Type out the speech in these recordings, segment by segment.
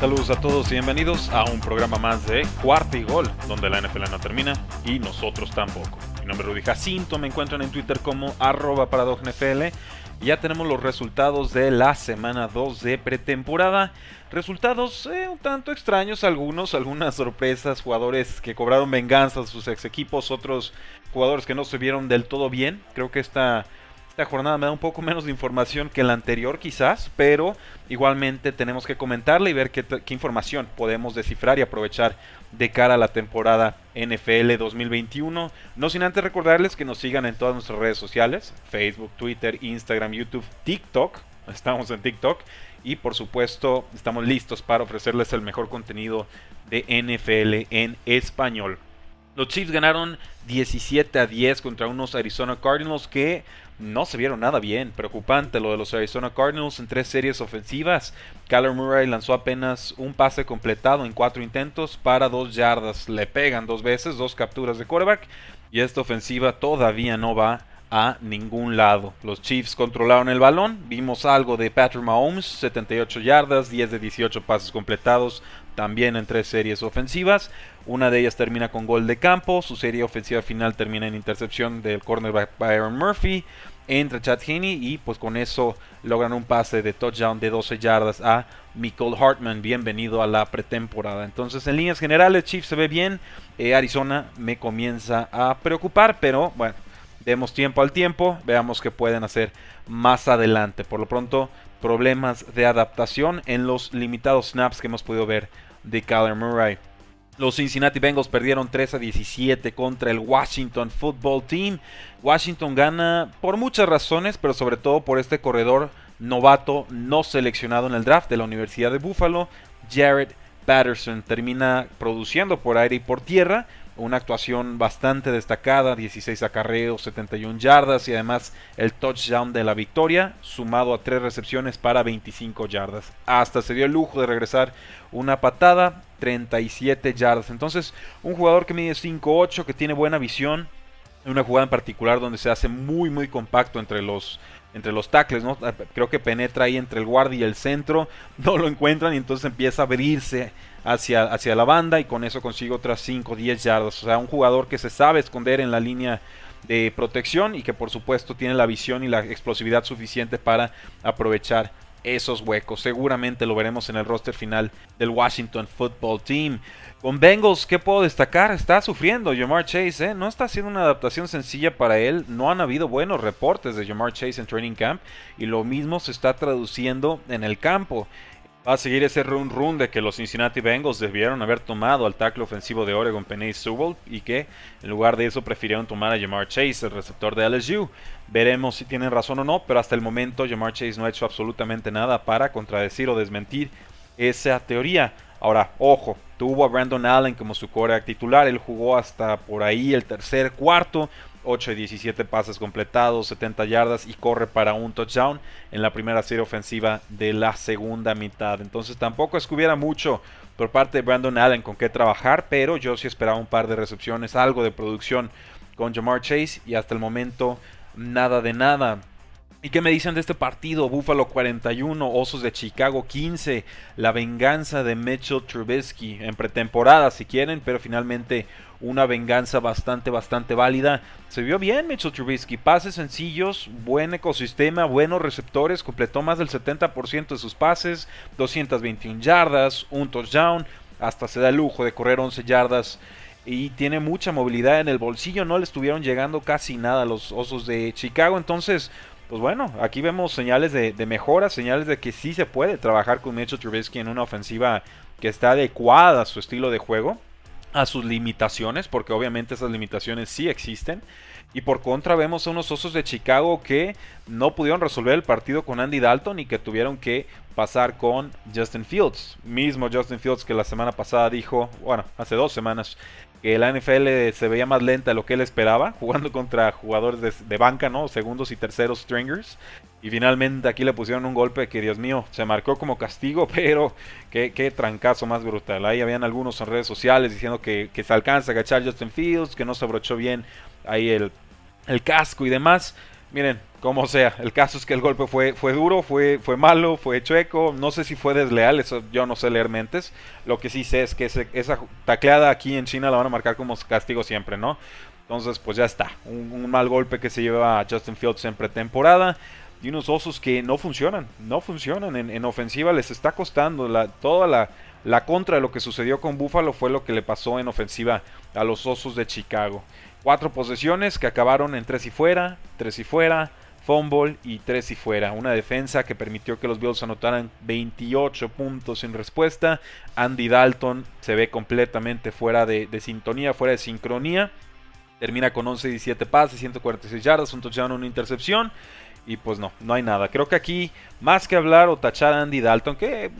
Saludos a todos y bienvenidos a un programa más de Cuarto y Gol, donde la NFL no termina y nosotros tampoco. Mi nombre es Rudy Jacinto, me encuentran en Twitter como arroba paradojnfl. Ya tenemos los resultados de la semana 2 de pretemporada. Resultados eh, un tanto extraños, algunos, algunas sorpresas, jugadores que cobraron venganza a sus ex equipos, otros jugadores que no se vieron del todo bien. Creo que esta esta jornada me da un poco menos de información que la anterior quizás, pero igualmente tenemos que comentarla y ver qué, qué información podemos descifrar y aprovechar de cara a la temporada NFL 2021. No sin antes recordarles que nos sigan en todas nuestras redes sociales, Facebook, Twitter, Instagram, YouTube, TikTok. Estamos en TikTok y por supuesto estamos listos para ofrecerles el mejor contenido de NFL en español. Los Chiefs ganaron 17 a 10 contra unos Arizona Cardinals que no se vieron nada bien. Preocupante lo de los Arizona Cardinals en tres series ofensivas. Kyler Murray lanzó apenas un pase completado en cuatro intentos para dos yardas. Le pegan dos veces, dos capturas de quarterback. Y esta ofensiva todavía no va a ningún lado. Los Chiefs controlaron el balón, vimos algo de Patrick Mahomes, 78 yardas, 10 de 18 pases completados, también en tres series ofensivas. Una de ellas termina con gol de campo, su serie ofensiva final termina en intercepción del cornerback Byron Murphy entra Chad Haney y pues con eso logran un pase de touchdown de 12 yardas a Michael Hartman. Bienvenido a la pretemporada. Entonces en líneas generales Chiefs se ve bien, eh, Arizona me comienza a preocupar, pero bueno, demos tiempo al tiempo, veamos qué pueden hacer más adelante. Por lo pronto, problemas de adaptación en los limitados snaps que hemos podido ver de Kyler Murray. Los Cincinnati Bengals perdieron 3 a 17 contra el Washington Football Team. Washington gana por muchas razones, pero sobre todo por este corredor novato no seleccionado en el draft de la Universidad de Buffalo, Jared Patterson. Termina produciendo por aire y por tierra, una actuación bastante destacada, 16 acarreos, 71 yardas y además el touchdown de la victoria, sumado a tres recepciones para 25 yardas. Hasta se dio el lujo de regresar una patada, 37 yardas. Entonces, un jugador que mide 5-8... que tiene buena visión, una jugada en particular donde se hace muy, muy compacto entre los, entre los tackles, ¿no? Ah, creo que penetra ahí entre el guardia y el centro, no lo encuentran y entonces empieza a abrirse hacia, hacia la banda y con eso consigue otras 5 10 yardas. O sea, un jugador que se sabe esconder en la línea de protección y que por supuesto tiene la visión y la explosividad suficiente para aprovechar esos huecos. Seguramente lo veremos en el roster final del Washington Football Team. Con Bengals, ¿qué puedo destacar? Está sufriendo Jamar Chase, ¿eh? No está haciendo una adaptación sencilla para él. No han habido buenos reportes de Jamar Chase en Training Camp. Y lo mismo se está traduciendo en el campo. Va a seguir ese run run de que los Cincinnati Bengals debieron haber tomado al tackle ofensivo de Oregon Penny Sewell y que en lugar de eso prefirieron tomar a Jamar Chase, el receptor de LSU. Veremos si tienen razón o no, pero hasta el momento Jamar Chase no ha hecho absolutamente nada para contradecir o desmentir esa teoría. Ahora, ojo, tuvo a Brandon Allen como su corea titular, él jugó hasta por ahí el tercer cuarto, 8 y 17 pases completados, 70 yardas y corre para un touchdown en la primera serie ofensiva de la segunda mitad. Entonces tampoco es mucho por parte de Brandon Allen con qué trabajar, pero yo sí esperaba un par de recepciones, algo de producción con Jamar Chase y hasta el momento nada de nada. ¿Y qué me dicen de este partido? Buffalo 41, Osos de Chicago 15, la venganza de Mitchell Trubisky en pretemporada si quieren, pero finalmente una venganza bastante, bastante válida. Se vio bien Mitchell Trubisky, pases sencillos, buen ecosistema, buenos receptores, completó más del 70% de sus pases, 221 yardas, un touchdown, hasta se da el lujo de correr 11 yardas y tiene mucha movilidad en el bolsillo. No le estuvieron llegando casi nada a los osos de Chicago. Entonces, pues bueno, aquí vemos señales de, mejora, señales de que sí se puede trabajar con Mitchell Trubisky en una ofensiva que está adecuada a su estilo de juego, a sus limitaciones, porque obviamente esas limitaciones sí existen. Y por contra vemos a unos Osos de Chicago que no pudieron resolver el partido con Andy Dalton y que tuvieron que pasar con Justin Fields. Mismo Justin Fields que la semana pasada dijo, bueno, hace dos semanas, que la NFL se veía más lenta de lo que él esperaba, jugando contra jugadores de, banca, ¿no? Segundos y terceros stringers. Y finalmente aquí le pusieron un golpe que, Dios mío, se marcó como castigo, pero qué, trancazo más brutal. Ahí habían algunos en redes sociales diciendo que, se alcanza a agachar Justin Fields, que no se abrochó bien ahí el casco y demás. Miren, como sea, el caso es que el golpe fue, fue duro, fue, fue malo, fue chueco, no sé si fue desleal, eso yo no sé leer mentes. Lo que sí sé es que esa tacleada aquí en China la van a marcar como castigo siempre, ¿no? Entonces, pues ya está, un, mal golpe que se lleva a Justin Fields en pretemporada y unos osos que no funcionan, no funcionan en, ofensiva, les está costando la, toda la, la contra de lo que sucedió con Buffalo fue lo que le pasó en ofensiva a los osos de Chicago. Cuatro posesiones que acabaron en tres y fuera, tres y fuera, fumble y tres y fuera. Una defensa que permitió que los Bills anotaran 28 puntos sin respuesta. Andy Dalton se ve completamente fuera de, sintonía, fuera de sincronía. Termina con 11 y 17 pases, 146 yardas, un touchdown, una intercepción. Y pues no, no hay nada. Creo que aquí, más que hablar o tachar a Andy Dalton, que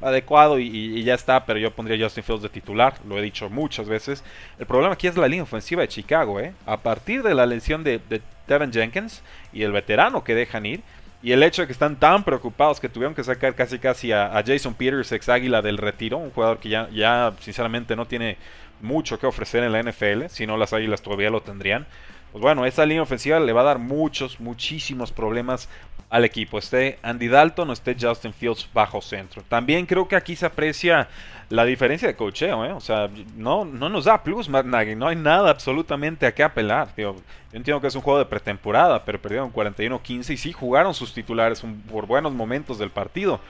adecuado y, ya está, pero yo pondría a Justin Fields de titular, lo he dicho muchas veces. El problema aquí es la línea ofensiva de Chicago, ¿eh? A partir de la lesión de Tevin Jenkins y el veterano que dejan ir. Y el hecho de que están tan preocupados que tuvieron que sacar casi casi a, Jason Peters, ex águila del retiro, un jugador que ya, ya sinceramente no tiene mucho que ofrecer en la NFL, si no las águilas todavía lo tendrían pues bueno, esa línea ofensiva le va a dar muchos, muchísimos problemas al equipo. Esté Andy Dalton o esté Justin Fields bajo centro. También creo que aquí se aprecia la diferencia de cocheo, ¿eh? O sea, no, no nos da plus Matt No hay nada absolutamente a qué apelar. Tío. Yo entiendo que es un juego de pretemporada, pero perdieron 41-15 y sí jugaron sus titulares por buenos momentos del partido.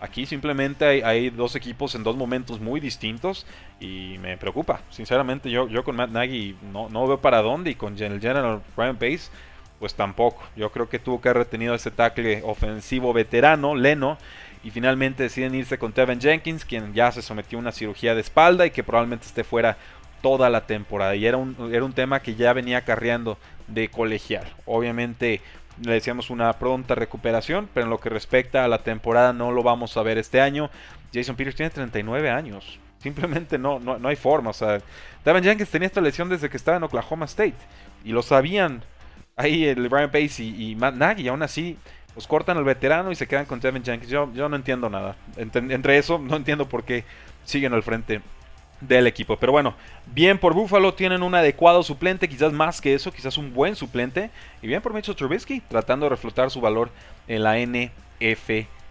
Aquí simplemente hay, dos equipos en dos momentos muy distintos y me preocupa. Sinceramente, yo, yo con Matt Nagy no, no veo para dónde y con el General Ryan Pace, pues tampoco. Yo creo que tuvo que haber retenido ese tackle ofensivo veterano, Leno, y finalmente deciden irse con Tevin Jenkins, quien ya se sometió a una cirugía de espalda y que probablemente esté fuera toda la temporada. Y era un, era un tema que ya venía carreando de colegial. Obviamente le decíamos una pronta recuperación, pero en lo que respecta a la temporada no lo vamos a ver este año. Jason Peters tiene 39 años. Simplemente no, no, hay forma. O sea, Jenkins tenía esta lesión desde que estaba en Oklahoma State. Y lo sabían ahí el Brian Pace y, Matt Nagy. aún así, pues cortan al veterano y se quedan con Devin Jenkins. Yo, no entiendo nada. entre eso, no entiendo por qué siguen al frente del equipo. Pero bueno, bien por Buffalo, tienen un adecuado suplente, quizás más que eso, quizás un buen suplente. Y bien por Mitchell Trubisky, tratando de reflotar su valor en la NFL.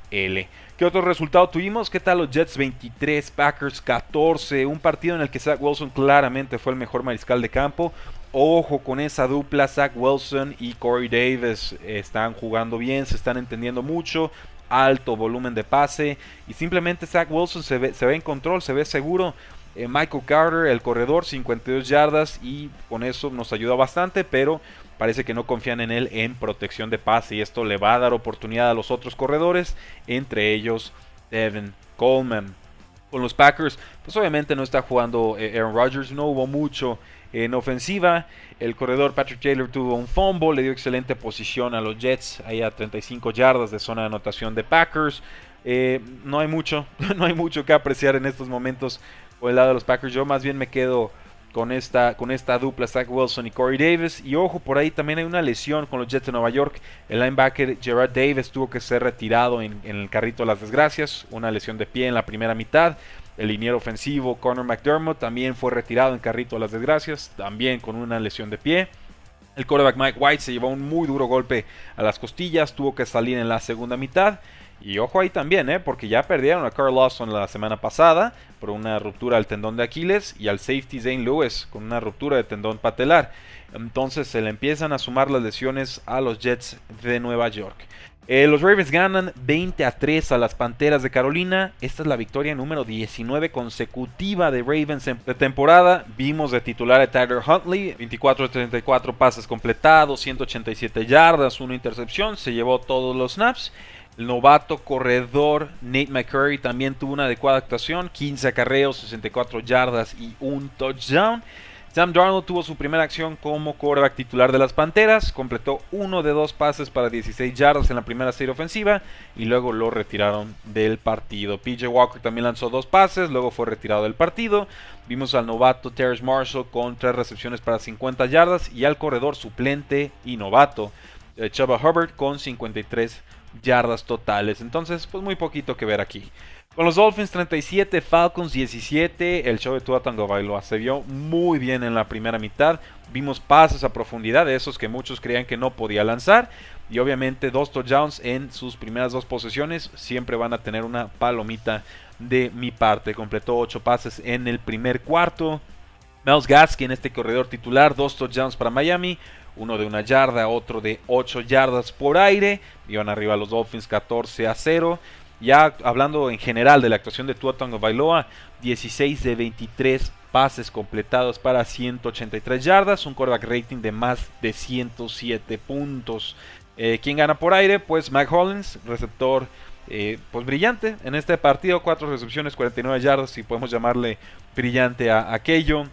¿Qué otro resultado tuvimos? ¿Qué tal los Jets 23, Packers 14? Un partido en el que Zach Wilson claramente fue el mejor mariscal de campo. Ojo con esa dupla, Zach Wilson y Corey Davis están jugando bien, se están entendiendo mucho alto volumen de pase y simplemente Zach Wilson se ve, se ve en control, se ve seguro eh, Michael Carter, el corredor, 52 yardas y con eso nos ayuda bastante, pero parece que no confían en él en protección de pase y esto le va a dar oportunidad a los otros corredores, entre ellos Devin Coleman. Con los Packers, pues obviamente no está jugando eh, Aaron Rodgers, no hubo mucho en ofensiva. El corredor Patrick Taylor tuvo un fumble, le dio excelente posición a los Jets, ahí a 35 yardas de zona de anotación de Packers. Eh, no hay mucho, no hay mucho que apreciar en estos momentos por el lado de los Packers. Yo más bien me quedo con esta, con esta dupla, Zach Wilson y Corey Davis. Y ojo, por ahí también hay una lesión con los Jets de Nueva York. El linebacker Gerard Davis tuvo que ser retirado en, el carrito de las desgracias. Una lesión de pie en la primera mitad. El liniero ofensivo Connor McDermott también fue retirado en carrito de las desgracias, también con una lesión de pie. El quarterback Mike White se llevó un muy duro golpe a las costillas, tuvo que salir en la segunda mitad. Y ojo ahí también, ¿eh? porque ya perdieron a Carl Lawson la semana pasada por una ruptura al tendón de Aquiles y al safety Zane Lewis con una ruptura de tendón patelar. Entonces se le empiezan a sumar las lesiones a los Jets de Nueva York. Eh, los Ravens ganan 20 a 3 a las Panteras de Carolina. Esta es la victoria número 19 consecutiva de Ravens en temporada. Vimos de titular a Tyler Huntley, 24 de 34 pases completados, 187 yardas, una intercepción, se llevó todos los snaps. El novato corredor Nate McCurry también tuvo una adecuada actuación, 15 acarreos, 64 yardas y un touchdown. Sam Darnold tuvo su primera acción como quarterback titular de las Panteras, completó uno de dos pases para 16 yardas en la primera serie ofensiva y luego lo retiraron del partido. PJ Walker también lanzó dos pases, luego fue retirado del partido. Vimos al novato Terrence Marshall con tres recepciones para 50 yardas y al corredor suplente y novato eh, Chubba Hubbard con 53 yardas totales. Entonces, pues muy poquito que ver aquí. Con los Dolphins 37, Falcons 17, el show de Tua Tango Bailoa se vio muy bien en la primera mitad. Vimos pases a profundidad de esos que muchos creían que no podía lanzar. Y obviamente dos touchdowns en sus primeras dos posesiones. Siempre van a tener una palomita de mi parte. Completó ocho pases en el primer cuarto. Miles en este corredor titular, dos touchdowns para Miami uno de una yarda, otro de 8 yardas por aire. Iban arriba los Dolphins 14 a 0. Ya hablando en general de la actuación de Tua Bailoa, 16 de 23 pases completados para 183 yardas, un quarterback rating de más de 107 puntos. Eh, ¿Quién gana por aire? Pues Mike Hollins, receptor eh, pues brillante en este partido, 4 recepciones, 49 yardas, si podemos llamarle brillante a aquello.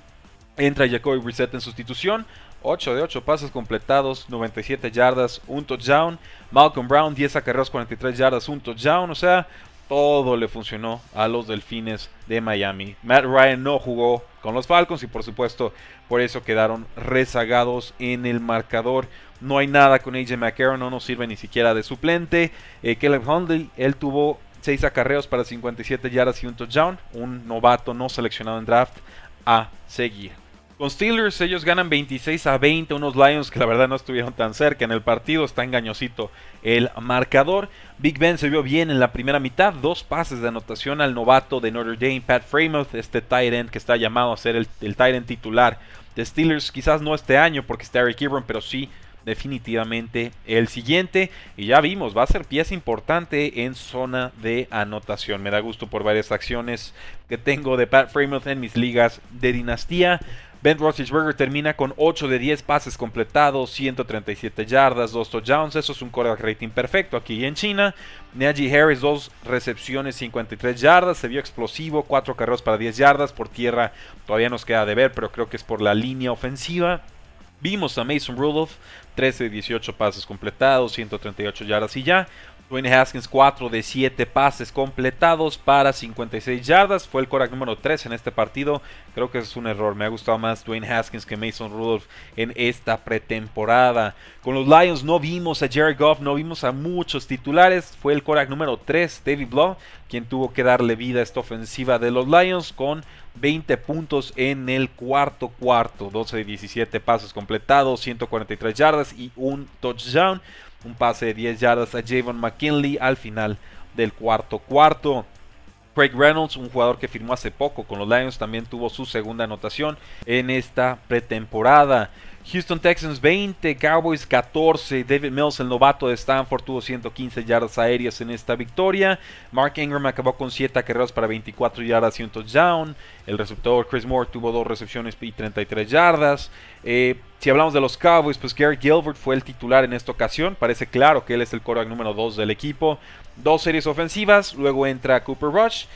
Entra Jacoby Brissett en sustitución. 8 de 8 pases completados, 97 yardas, un touchdown. Malcolm Brown, 10 acarreos, 43 yardas, un touchdown. O sea, todo le funcionó a los Delfines de Miami. Matt Ryan no jugó con los Falcons y por supuesto por eso quedaron rezagados en el marcador. No hay nada con AJ McCarron, no nos sirve ni siquiera de suplente. Eh, Caleb Hundley, él tuvo 6 acarreos para 57 yardas y un touchdown. Un novato no seleccionado en draft a seguir. Con Steelers ellos ganan 26 a 20, unos Lions que la verdad no estuvieron tan cerca en el partido, está engañosito el marcador. Big Ben se vio bien en la primera mitad, dos pases de anotación al novato de Notre Dame, Pat Framouth, este tight end que está llamado a ser el, el tight end titular de Steelers, quizás no este año porque está Eric Ebron, pero sí definitivamente el siguiente. Y ya vimos, va a ser pieza importante en zona de anotación. Me da gusto por varias acciones que tengo de Pat Framouth en mis ligas de dinastía. Ben Roethlisberger termina con 8 de 10 pases completados, 137 yardas, 2 touchdowns. Eso es un coreback rating perfecto aquí en China. Najee Harris, 2 recepciones, 53 yardas. Se vio explosivo, 4 carreras para 10 yardas. Por tierra todavía nos queda de ver, pero creo que es por la línea ofensiva. Vimos a Mason Rudolph, 13 de 18 pases completados, 138 yardas y ya. Dwayne Haskins 4 de 7 pases completados para 56 yardas. Fue el Korak número 3 en este partido. Creo que es un error. Me ha gustado más Dwayne Haskins que Mason Rudolph en esta pretemporada. Con los Lions no vimos a Jerry Goff, no vimos a muchos titulares. Fue el Korak número 3, David Blow, quien tuvo que darle vida a esta ofensiva de los Lions con 20 puntos en el cuarto cuarto. 12 de 17 pases completados, 143 yardas y un touchdown un pase de 10 yardas a Javon McKinley al final del cuarto cuarto. Craig Reynolds, un jugador que firmó hace poco con los Lions, también tuvo su segunda anotación en esta pretemporada. Houston Texans 20, Cowboys 14. David Mills, el novato de Stanford, tuvo 115 yardas aéreas en esta victoria. Mark Ingram acabó con 7 carreras para 24 yardas y un touchdown. El receptor Chris Moore tuvo 2 recepciones y 33 yardas. Eh, si hablamos de los Cowboys, pues Gary Gilbert fue el titular en esta ocasión. Parece claro que él es el coreback número 2 del equipo. Dos series ofensivas, luego entra Cooper Rush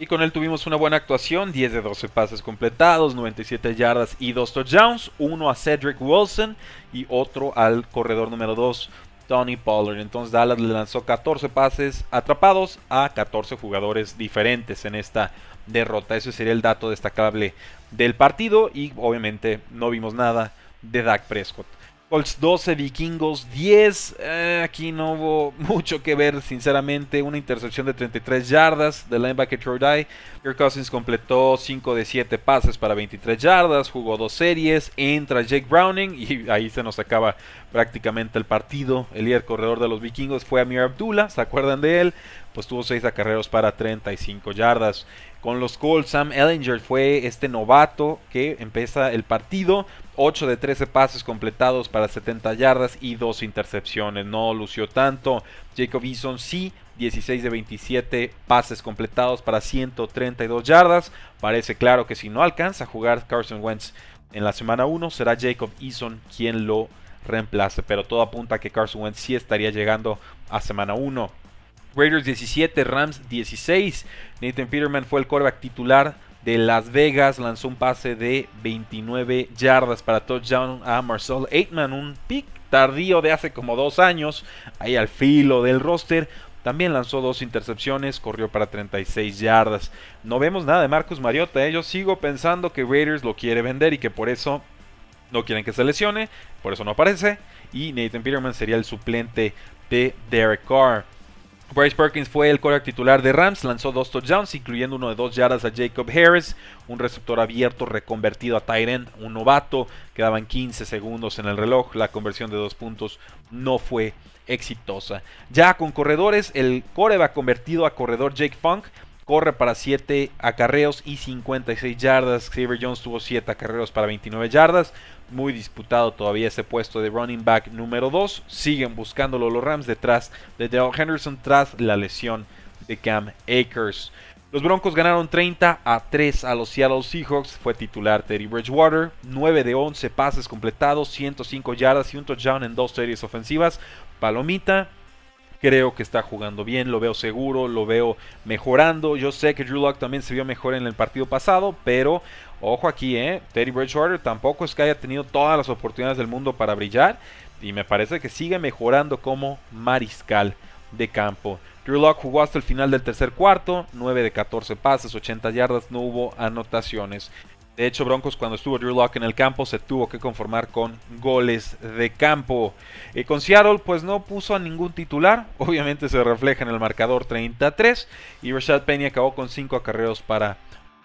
y con él tuvimos una buena actuación, 10 de 12 pases completados, 97 yardas y 2 touchdowns, uno a Cedric Wilson y otro al corredor número 2, Tony Pollard. Entonces Dallas le lanzó 14 pases atrapados a 14 jugadores diferentes en esta derrota. Ese sería el dato destacable del partido y obviamente no vimos nada de Dak Prescott. Colts 12, Vikingos 10. Eh, aquí no hubo mucho que ver, sinceramente. Una intercepción de 33 yardas De linebacker Troy Dye. Kirk Cousins completó 5 de 7 pases para 23 yardas. Jugó dos series. Entra Jake Browning y ahí se nos acaba prácticamente el partido. El líder corredor de los Vikingos fue Amir Abdullah. ¿Se acuerdan de él? Pues tuvo 6 acarreos para 35 yardas. Con los Colts, Sam Ellinger fue este novato que empieza el partido 8 de 13 pases completados para 70 yardas y 2 intercepciones. No lució tanto. Jacob Eason sí, 16 de 27 pases completados para 132 yardas. Parece claro que si no alcanza a jugar Carson Wentz en la semana 1, será Jacob Eason quien lo reemplace. Pero todo apunta a que Carson Wentz sí estaría llegando a semana 1. Raiders 17, Rams 16. Nathan Peterman fue el coreback titular de Las Vegas lanzó un pase de 29 yardas para touchdown a Marcel Aitman, un pick tardío de hace como dos años, ahí al filo del roster. También lanzó dos intercepciones, corrió para 36 yardas. No vemos nada de Marcus Mariota. ¿eh? Yo sigo pensando que Raiders lo quiere vender y que por eso no quieren que se lesione, por eso no aparece. Y Nathan Peterman sería el suplente de Derek Carr. Bryce Perkins fue el coreback titular de Rams, lanzó dos touchdowns, incluyendo uno de dos yardas a Jacob Harris, un receptor abierto reconvertido a end, un novato. Quedaban 15 segundos en el reloj, la conversión de dos puntos no fue exitosa. Ya con corredores, el coreback convertido a corredor Jake Funk corre para 7 acarreos y 56 yardas. Xavier Jones tuvo 7 acarreos para 29 yardas. Muy disputado todavía ese puesto de running back número 2. Siguen buscándolo los Rams detrás de Dale Henderson tras la lesión de Cam Akers. Los Broncos ganaron 30 a 3 a los Seattle Seahawks. Fue titular Teddy Bridgewater. 9 de 11 pases completados, 105 yardas y un touchdown en dos series ofensivas. Palomita, creo que está jugando bien, lo veo seguro, lo veo mejorando. Yo sé que Drew Lock también se vio mejor en el partido pasado, pero ojo aquí, ¿eh? Teddy Bridgewater tampoco es que haya tenido todas las oportunidades del mundo para brillar y me parece que sigue mejorando como mariscal de campo. Drew Lock jugó hasta el final del tercer cuarto, 9 de 14 pases, 80 yardas, no hubo anotaciones. De hecho, Broncos cuando estuvo Drew Lock en el campo se tuvo que conformar con goles de campo. y eh, con Seattle pues no puso a ningún titular, obviamente se refleja en el marcador 33 y Rashad Penny acabó con 5 acarreos para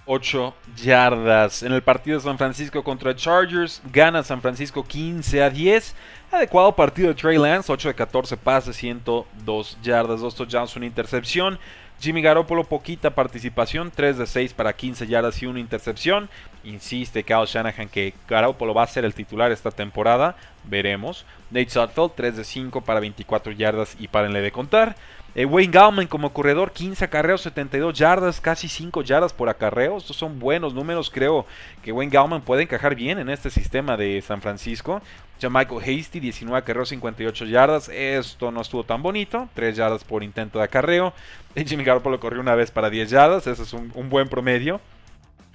8 yardas. En el partido de San Francisco contra Chargers, gana San Francisco 15 a 10. Adecuado partido de Trey Lance, 8 de 14 pases, 102 yardas, 2 touchdowns, una intercepción. Jimmy Garoppolo, poquita participación, 3 de 6 para 15 yardas y una intercepción insiste Kyle Shanahan que Garoppolo va a ser el titular esta temporada, veremos. Nate Sudfeld 3 de 5 para 24 yardas y párenle de contar. Eh, Wayne Gauman como corredor, 15 acarreos, 72 yardas, casi 5 yardas por acarreo. Estos son buenos números, creo que Wayne Gauman puede encajar bien en este sistema de San Francisco. Ya Michael Hasty, 19 acarreos, 58 yardas. Esto no estuvo tan bonito, 3 yardas por intento de acarreo. Jimmy Garoppolo corrió una vez para 10 yardas, ese es un buen promedio.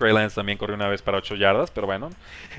Trey Lance también corrió una vez para 8 yardas, pero bueno.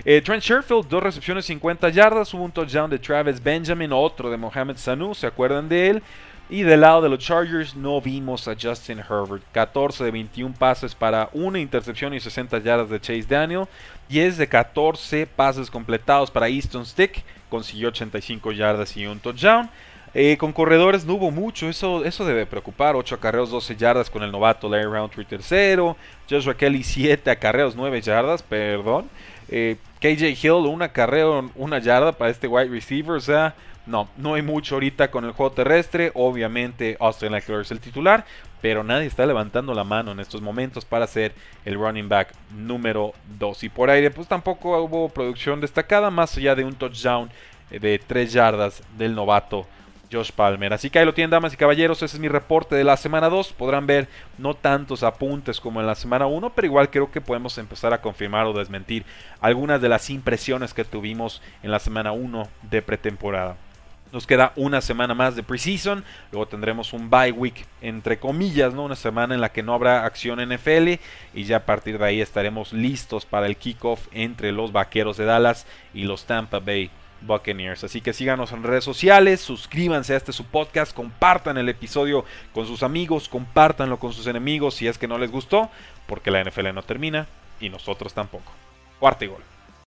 Eh, Trent Sherfield, dos recepciones, 50 yardas. Hubo un touchdown de Travis Benjamin, otro de Mohamed Sanu, ¿se acuerdan de él? Y del lado de los Chargers no vimos a Justin Herbert. 14 de 21 pases para una intercepción y 60 yardas de Chase Daniel. 10 de 14 pases completados para Easton Stick. Consiguió 85 yardas y un touchdown. Eh, con corredores no hubo mucho, eso, eso debe preocupar. 8 acarreos, 12 yardas con el novato Larry Roundtree tercero. Joshua Kelly 7 acarreos, 9 yardas, perdón. Eh, KJ Hill, un acarreo, una yarda para este wide receiver. O sea, no, no hay mucho ahorita con el juego terrestre. Obviamente Austin Eckler es el titular, pero nadie está levantando la mano en estos momentos para ser el running back número 2. Y por aire, pues tampoco hubo producción destacada, más allá de un touchdown eh, de 3 yardas del novato Josh Palmer. Así que ahí lo tienen, damas y caballeros. Ese es mi reporte de la semana 2. Podrán ver no tantos apuntes como en la semana 1, pero igual creo que podemos empezar a confirmar o desmentir algunas de las impresiones que tuvimos en la semana 1 de pretemporada. Nos queda una semana más de preseason, luego tendremos un bye week entre comillas, ¿no? Una semana en la que no habrá acción NFL y ya a partir de ahí estaremos listos para el kickoff entre los Vaqueros de Dallas y los Tampa Bay Buccaneers. Así que síganos en redes sociales, suscríbanse a este su podcast, compartan el episodio con sus amigos, compártanlo con sus enemigos si es que no les gustó, porque la NFL no termina y nosotros tampoco. Cuarto gol.